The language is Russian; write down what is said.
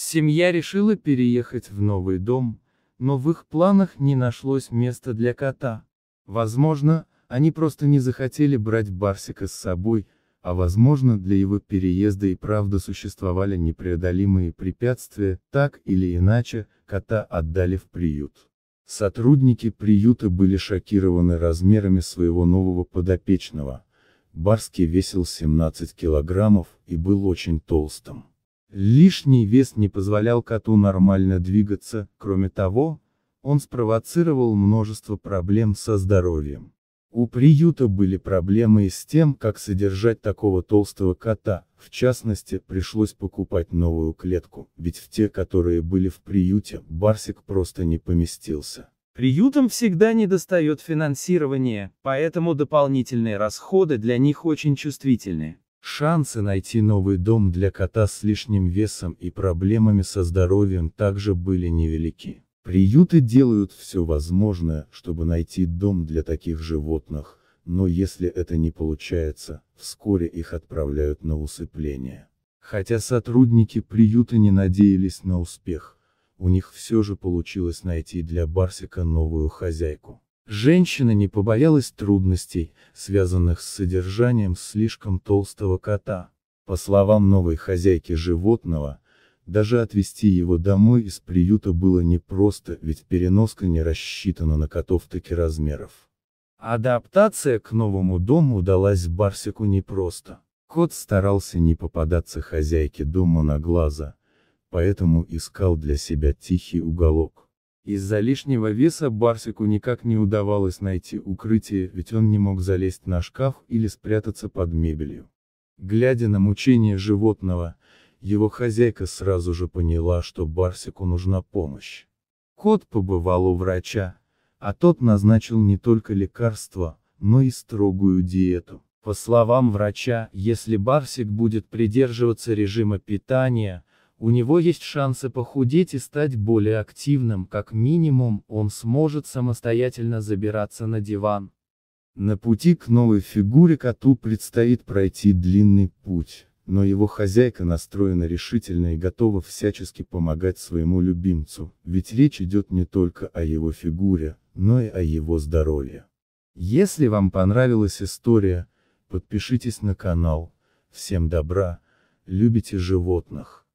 Семья решила переехать в новый дом, но в их планах не нашлось места для кота. Возможно, они просто не захотели брать Барсика с собой, а возможно для его переезда и правда существовали непреодолимые препятствия, так или иначе, кота отдали в приют. Сотрудники приюта были шокированы размерами своего нового подопечного. Барский весил 17 килограммов и был очень толстым. Лишний вес не позволял коту нормально двигаться, кроме того, он спровоцировал множество проблем со здоровьем. У приюта были проблемы и с тем, как содержать такого толстого кота, в частности, пришлось покупать новую клетку, ведь в те, которые были в приюте, Барсик просто не поместился. Приютам всегда недостает финансирования, поэтому дополнительные расходы для них очень чувствительны. Шансы найти новый дом для кота с лишним весом и проблемами со здоровьем также были невелики. Приюты делают все возможное, чтобы найти дом для таких животных, но если это не получается, вскоре их отправляют на усыпление. Хотя сотрудники приюта не надеялись на успех, у них все же получилось найти для Барсика новую хозяйку. Женщина не побоялась трудностей, связанных с содержанием слишком толстого кота. По словам новой хозяйки животного, даже отвезти его домой из приюта было непросто, ведь переноска не рассчитана на котов таки размеров. Адаптация к новому дому удалась Барсику непросто. Кот старался не попадаться хозяйке дома на глаза, поэтому искал для себя тихий уголок. Из-за лишнего веса Барсику никак не удавалось найти укрытие, ведь он не мог залезть на шкаф или спрятаться под мебелью. Глядя на мучение животного, его хозяйка сразу же поняла, что Барсику нужна помощь. Кот побывал у врача, а тот назначил не только лекарства, но и строгую диету. По словам врача, если Барсик будет придерживаться режима питания, у него есть шансы похудеть и стать более активным, как минимум он сможет самостоятельно забираться на диван. На пути к новой фигуре коту предстоит пройти длинный путь, но его хозяйка настроена решительно и готова всячески помогать своему любимцу, ведь речь идет не только о его фигуре, но и о его здоровье. Если вам понравилась история, подпишитесь на канал. Всем добра, любите животных.